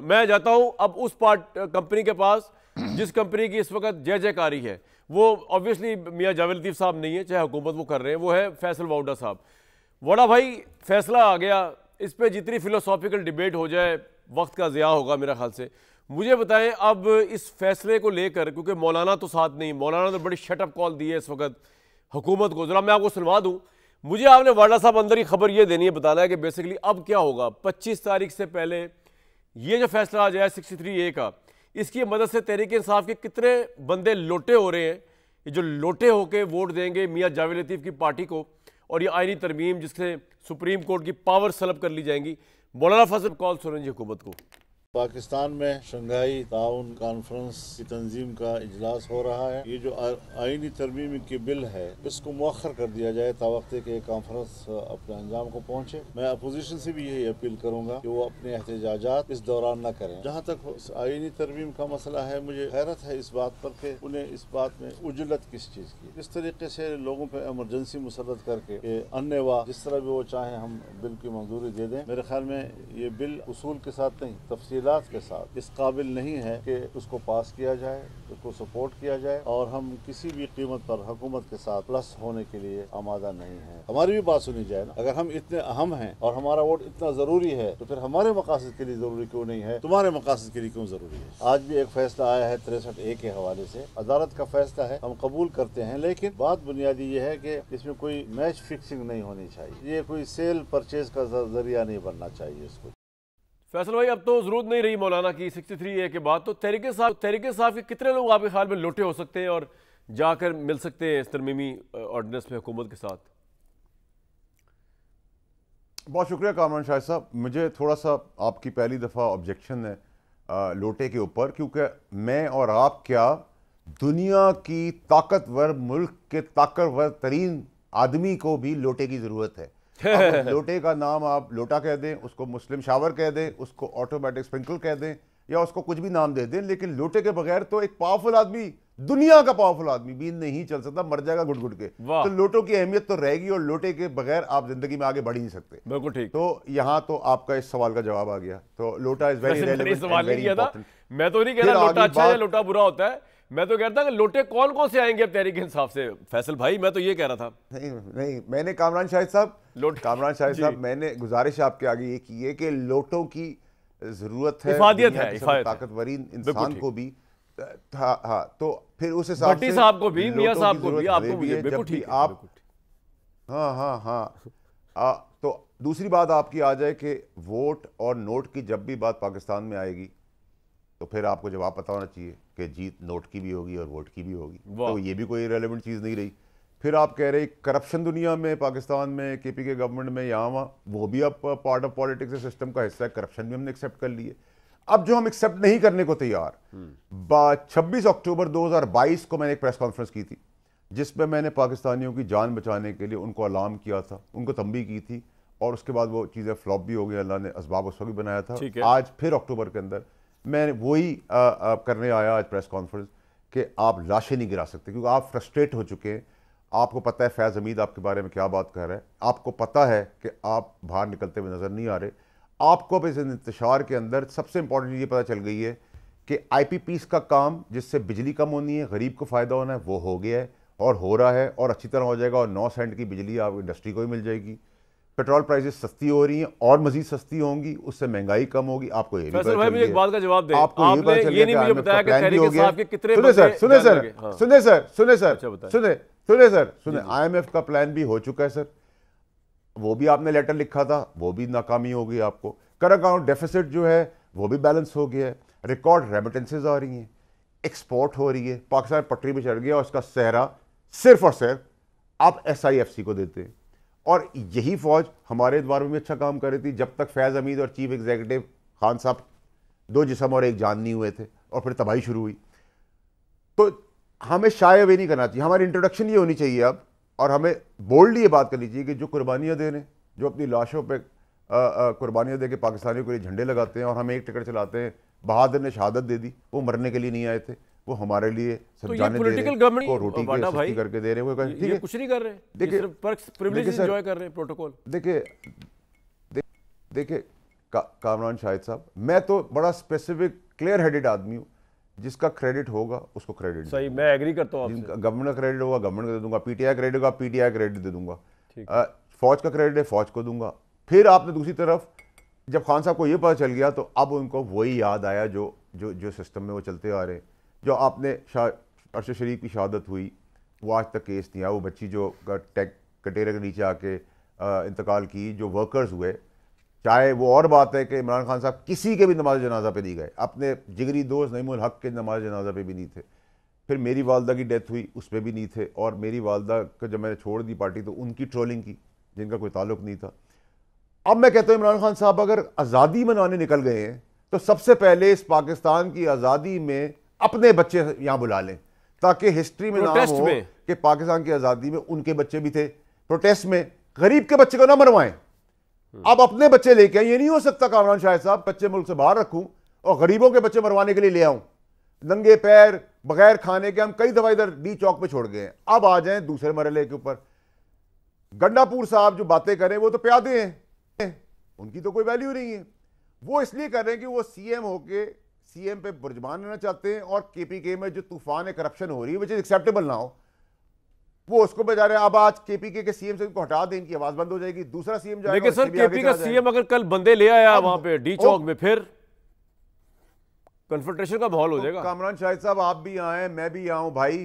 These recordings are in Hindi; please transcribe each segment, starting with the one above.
मैं जाता हूं अब उस पार्ट कंपनी के पास जिस कंपनी की इस वक्त जय जयकारी है वो ऑब्वियसली मियाँ जावेद लतीफ़ साहब नहीं है चाहे हुकूमत वो कर रहे हैं वो है फैसल वाउडा साहब वड़ा भाई फैसला आ गया इस पर जितनी फिलोसॉफिकल डिबेट हो जाए वक्त का ज़िया होगा मेरा ख्याल से मुझे बताएं अब इस फैसले को लेकर क्योंकि मौलाना तो साथ नहीं मौलाना ने तो बड़ी शटअप कॉल दी है इस वक्त हुकूमत को ज़रा मैं आपको सुनवा दूँ मुझे आपने वाडा साहब अंदर ही खबर ये देनी है बताना है कि बेसिकली अब क्या होगा पच्चीस तारीख से पहले ये जो फैसला आ जाए सिक्सटी थ्री ए का इसकी मदद से तहरीक इंसाफ के कितने बंदे लोटे हो रहे हैं ये जो लोटे होके वोट देंगे मियाँ जावेद लतीफ़ की पार्टी को और ये आइनी तरमीम जिससे सुप्रीम कोर्ट की पावर सलब कर ली जाएंगी मौलाना फजल कॉल सुन हुकूमत को पाकिस्तान में शंघाई ताउन कॉन्फ्रेंस की तंजीम का इजलास हो रहा है ये जो आइनी तरमीम के बिल है इसको मौखर कर दिया जाए तवक्ते के कॉन्फ्रेंस अपने अंजाम को पहुँचे मैं अपोजिशन से भी यही अपील करूँगा कि वो अपने एहतजाजात इस दौरान न करें जहाँ तक आइनी तरमीम का मसला है मुझे हैरत है इस बात पर कि उन्हें इस बात में उजलत किस चीज़ की इस तरीके से लोगों पर एमरजेंसी मुसरत करके अन्य वाह जिस तरह भी वो चाहें हम बिल की मंजूरी दे दें मेरे ख्याल में ये बिल उसूल के साथ नहीं तफसी तफसीलात के साथ इस काबिल नहीं है कि उसको पास किया जाए उसको सपोर्ट किया जाए और हम किसी भी कीमत पर हुकूमत के साथ प्लस होने के लिए आमादा नहीं है हमारी भी बात सुनी जाए ना अगर हम इतने अहम हैं और हमारा वोट इतना ज़रूरी है तो फिर हमारे मकासद के लिए ज़रूरी क्यों नहीं है तुम्हारे मकासद के लिए क्यों ज़रूरी है आज भी एक फैसला आया है तिरसठ ए के हवाले से अदालत का फैसला है हम कबूल करते हैं लेकिन बात बुनियादी ये है कि इसमें कोई मैच फिक्सिंग नहीं होनी चाहिए ये कोई सेल परचेज का जरिया नहीं बनना चाहिए इसको फैसल भाई अब तो जरूरत नहीं रही मौलाना की थ्री ए के बाद तो तहरीके साहब तहरीके साहब के कितने लोग आपके ख्याल में लौटे हो सकते हैं और जाकर मिल सकते हैं इस तरमीमी ऑर्डिनेंस में हुकूमत के साथ बहुत शुक्रिया कामरान शाह साहब मुझे थोड़ा सा आपकी पहली दफ़ा ऑब्जेक्शन है आ, लोटे के ऊपर क्योंकि मैं और आप क्या दुनिया की ताकतवर मुल्क के ताकतवर तरीन आदमी को भी लोटे की ज़रूरत है लोटे का नाम आप लोटा कह दें उसको मुस्लिम शावर कह दें उसको ऑटोमेटिक स्प्रिंकल कह दें या उसको कुछ भी नाम दे दें लेकिन लोटे के बगैर तो एक पावरफुल आदमी दुनिया का पावरफुल आदमी भी नहीं चल सकता मर जाएगा घुट घुट के तो लोटों की अहमियत तो रहेगी और लोटे के बगैर आप जिंदगी में आगे बढ़ ही नहीं सकते बिल्कुल ठीक तो यहाँ तो आपका इस सवाल का जवाब आ गया तो लोटा इज वेरी मैं तो नहीं कह रहा लोटा अच्छा है लोटा बुरा होता है मैं तो कहता कि लोटे कौन कौन से आएंगे अब तहरीक इंसाफ से फैसल भाई मैं तो ये कह रहा था नहीं नहीं मैंने कामरान शाहिद साहब लोट कामरान शाहिद साहब मैंने गुजारिश आपके आगे ये की है कि लोटों की जरूरत है इफादियत है ताकतवरी इंसान को भी था हाँ, हाँ तो फिर उस हिसाब से साहब को भी मियां साहब को भी आपको भी ठीक आप हाँ हाँ हाँ तो दूसरी बात आपकी आ जाए कि वोट और नोट की जब भी बात पाकिस्तान में आएगी तो फिर आपको जवाब पता होना चाहिए कि जीत नोट की भी होगी और वोट की भी होगी तो ये भी कोई रेलिवेंट चीज़ नहीं रही फिर आप कह रहे करप्शन दुनिया में पाकिस्तान में के पी के गवर्नमेंट में यहाँ वहाँ वो भी अब पार्ट ऑफ पॉलिटिक्स सिस्टम का हिस्सा है करप्शन भी हमने एक्सेप्ट कर लिए अब जो हम एक्सेप्ट नहीं करने को तैयार हम्म। छब्बीस अक्टूबर 2022 को मैंने एक प्रेस कॉन्फ्रेंस की थी जिसमें मैंने पाकिस्तानियों की जान बचाने के लिए उनको अलार्म किया था उनको तंबी की थी और उसके बाद वो चीज़ें फ्लॉप भी हो गई अल्लाह ने इसबाब उसको भी बनाया था आज फिर अक्टूबर के अंदर मैं वही करने आया आज प्रेस कॉन्फ्रेंस कि आप लाशें नहीं गिरा सकते क्योंकि आप फ्रस्ट्रेट हो चुके हैं आपको पता है फैज़ हमीद आपके बारे में क्या बात कर रहा है आपको पता है कि आप बाहर निकलते हुए नज़र नहीं आ रहे आपको अब इस इंतशार के अंदर सबसे इंपॉर्टेंट ये पता चल गई है कि आई पी पीस का काम जिससे बिजली कम होनी है गरीब को फ़ायदा होना है वो हो गया है और हो रहा है और अच्छी तरह हो जाएगा और नौ सेंट की बिजली आप इंडस्ट्री को ही मिल जाएगी पेट्रोल प्राइसेस सस्ती हो रही हैं और मजीद सस्ती होंगी उससे महंगाई कम होगी आपको ये भी भाई मुझे एक बात का जवाब दे आपको आपने ये, नहीं मुझे बताया कि के कितने सुने सर हाँ। सुने सर सुने सर सुने अच्छा, सर सुने सुने सर सुने आईएमएफ का प्लान भी हो चुका है सर वो भी आपने लेटर लिखा था वो भी नाकामी हो गई आपको कर अकाउंट डेफिसिट जो है वो भी बैलेंस हो गया है रिकॉर्ड रेमिटेंसेज आ रही हैं एक्सपोर्ट हो रही है पाकिस्तान पटरी पर चढ़ गया और उसका सहरा सिर्फ और सिर्फ आप एस को देते हैं और यही फौज हमारे द्वार में अच्छा काम कर रही थी जब तक फैज़ हमीद और चीफ एग्जीक्यूटिव खान साहब दो जिसम और एक जान नहीं हुए थे और फिर तबाही शुरू हुई तो हमें शायद ये नहीं करना चाहिए हमारी इंट्रोडक्शन ये होनी चाहिए अब और हमें बोल्ड ये बात करनी चाहिए कि जो कुर्बानियाँ दे रहे हैं जो अपनी लाशों पर कुर्बानियाँ दे के पाकिस्तानियों के लिए झंडे लगाते हैं और हमें एक टिकट चलाते हैं बहादुर ने शहादत दे दी वो मरने के लिए नहीं आए थे वो हमारे लिए तो ये पॉलिटिकल गवर्नमेंट को रोटी भाई करके दे रहे हैं ठीक है कुछ नहीं कर रहे देखिए प्रिविलेज एंजॉय कर रहे हैं प्रोटोकॉल देखिए देखिए कामरान शाहिद साहब मैं तो बड़ा स्पेसिफिक क्लियर हेडेड आदमी हूँ जिसका क्रेडिट होगा उसको क्रेडिट सही मैं एग्री करता हूँ गवर्नमेंट का क्रेडिट होगा गवर्नमेंट को दे दूंगा पीटीआई क्रेडिट होगा पीटीआई क्रेडिट दे दूंगा फौज का क्रेडिट है फौज को दूंगा फिर आपने दूसरी तरफ जब खान साहब को ये पता चल गया तो अब उनको वही याद आया जो जो जो सिस्टम में वो चलते आ रहे जो आपने अरशद शरीफ की शहादत हुई वो आज तक केस नहीं आया वो बच्ची जो टैक कटेरे के नीचे आके इंतकाल की जो वर्कर्स हुए चाहे वो और बात है कि इमरान खान साहब किसी के भी नमाज जनाजा पे नहीं गए अपने जिगरी दोस्त नईमुल हक के नमाज जनाजा पे भी नहीं थे फिर मेरी वालदा की डेथ हुई उस पर भी नहीं थे और मेरी वालदा को जब मैंने छोड़ दी पार्टी तो उनकी ट्रोलिंग की जिनका कोई ताल्लुक नहीं था अब मैं कहता हूँ इमरान खान साहब अगर आज़ादी मनाने निकल गए हैं तो सबसे पहले इस पाकिस्तान की आज़ादी में अपने बच्चे यहाँ बुला लें ताकि हिस्ट्री में नाम हो कि पाकिस्तान की आज़ादी में उनके बच्चे भी थे प्रोटेस्ट में गरीब के बच्चे को ना मनवाएं आप हम्म। अपने बच्चे लेके आए ये नहीं हो सकता कामरान शाह साहब बच्चे मुल्क से बाहर रखूं और गरीबों के बच्चे मरवाने के लिए ले आऊं नंगे पैर बगैर खाने के हम कई दफा इधर डी चौक पे छोड़ गए हैं अब आ जाए दूसरे मरले के ऊपर गंडापुर साहब जो बातें करें वो तो प्यादे हैं उनकी तो कोई वैल्यू नहीं है वो इसलिए कर रहे हैं कि वो सीएम होके सीएम पे बुर्जमान लेना चाहते हैं और केपीके में जो तूफान करप्शन हो रही है विच इज एक्सेप्टेबल ना हो वो उसको बजा रहे अब आज केपीके के सीएम से उनको हटा दें इनकी आवाज बंद हो जाएगी दूसरा सीएम जाएगा लेकिन सर केपी का सीएम अगर कल बंदे ले आया वहां पे डी चौक में फिर कंफर्टेशन का माहौल हो जाएगा कामरान शाहिद साहब आप भी आए मैं भी आऊं भाई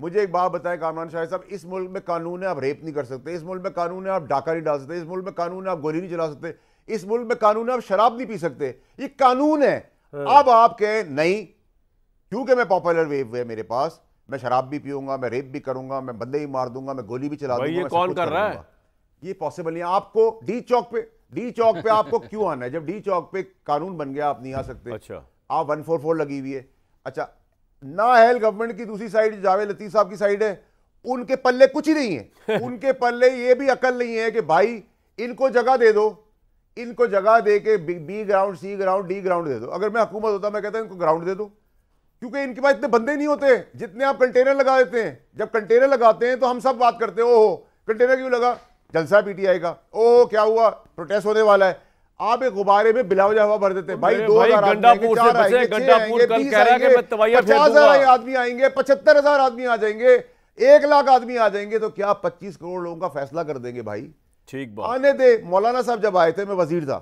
मुझे एक बात बताएं कामरान शाहिद साहब इस मुल्क में कानून है आप रेप नहीं कर सकते इस मुल्क में कानून है आप डाका नहीं डाल सकते इस मुल्क में कानून है आप गोली नहीं चला सकते इस मुल्क में कानून है आप शराब नहीं पी सकते ये कानून है हाँ। अब आप कहें नहीं क्योंकि मैं पॉपुलर वेव है मेरे पास मैं शराब भी पीऊंगा मैं रेप भी करूंगा मैं बंदे ही मार दूंगा मैं गोली भी चला दूंगा ये कॉल कर रहा है ये पॉसिबल नहीं आपको डी चौक पे डी चौक पे आपको क्यों आना है जब डी चौक पे कानून बन गया आप नहीं आ सकते अच्छा आप वन फोर फोर लगी हुई है अच्छा ना हेल गवर्नमेंट की दूसरी साइड जावेद लतीफ साहब की साइड है उनके पल्ले कुछ ही नहीं है उनके पल्ले ये भी अकल नहीं है कि भाई इनको जगह दे दो इनको जगह दे के B ground C ground D ground दे दो अगर मैं हुकूमत होता मैं कहता इनको ग्राउंड दे दो क्योंकि इनके पास इतने बंदे नहीं होते जितने आप कंटेनर लगा देते हैं जब कंटेनर लगाते हैं तो हम सब बात करते हैं ओहो कंटेनर क्यों लगा जलसा पीटीआई का ओह क्या हुआ प्रोटेस्ट होने वाला है आप एक गुब्बारे में बिलावजा हवा भर देते हैं भाई दो हजार आदमी आएंगे पचहत्तर हजार आदमी आ जाएंगे एक लाख आदमी आ जाएंगे तो क्या पच्चीस करोड़ लोगों का फैसला कर देंगे भाई ठीक बात आने दे मौलाना साहब जब आए थे मैं वजीर था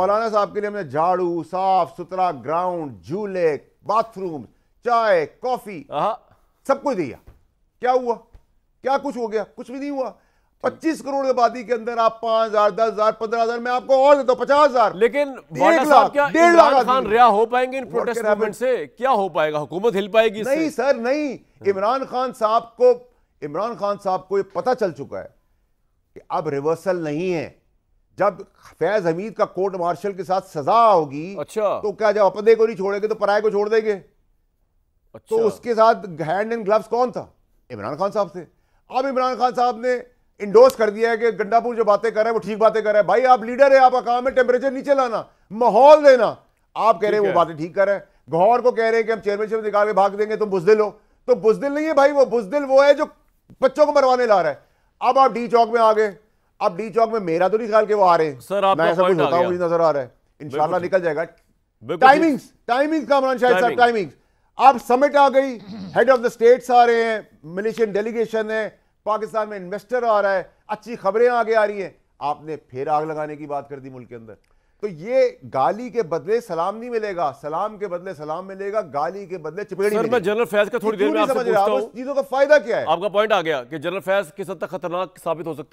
मौलाना साहब के लिए हमने झाड़ू साफ सुथरा ग्राउंड झूले बाथरूम चाय कॉफी सब कुछ दिया क्या हुआ क्या कुछ हो गया कुछ भी नहीं हुआ पच्चीस करोड़ आबादी के अंदर आप पांच हजार दस हजार पंद्रह हजार में आपको और देता हूँ पचास हजार लेकिन डेढ़ हो पाएंगे इन प्रोटेस्ट मूवमेंट से क्या हो पाएगा हुकूमत हिल पाएगी नहीं सर नहीं हाँ। इमरान खान साहब को इमरान खान साहब को ये पता चल चुका है कि अब रिवर्सल नहीं है जब फैज हमीद का कोर्ट मार्शल के साथ सजा होगी अच्छा तो क्या जब अपने को नहीं छोड़ेंगे तो पराए को छोड़ देंगे तो अच्छा। तो उसके साथ हैंड एंड ग्लव्स कौन था इमरान खान साहब थे अब इमरान खान साहब ने इंडोस कर दिया है कि गंडापुर जो बातें कर रहे हैं वो ठीक बातें कर रहे हैं भाई आप लीडर है आपका काम है टेम्परेचर नीचे लाना माहौल देना आप कह रहे हैं वो बातें ठीक कर रहे हैं गौहर को कह रहे हैं कि हम चेयरमैनशिप निकाल के भाग देंगे तुम तो बुजदिल हो तो बुजदिल नहीं है भाई वो बुजदिल वो है जो बच्चों को मरवाने ला रहा है अब आप डी चौक में आ गए अब डी चौक में मेरा तो नहीं ख्याल के वो आ रहे हैं सर मैं ऐसा कुछ होता हूँ नजर आ रहा है इनशाला निकल जाएगा टाइमिंग्स टाइमिंग्स कामरान शाहिद साहब टाइमिंग्स अब समिट आ गई हेड ऑफ द स्टेट्स आ रहे हैं मलेशियन डेलीगेशन है पाकिस्तान में इन्वेस्टर आ रहा है अच्छी खबरें आगे आ रही हैं आपने फिर आग लगाने की बात कर दी मुल्क के अंदर तो ये गाली के बदले सलाम नहीं मिलेगा सलाम के बदले सलाम मिलेगा गाली के बदले चिपेड़ी मिलेगी जनरल फैज का थोड़ी देर में आपसे पूछता हूं चीजों का फायदा क्या है आपका पॉइंट आ गया कि जनरल फैज किस हद तक खतरनाक साबित हो सकता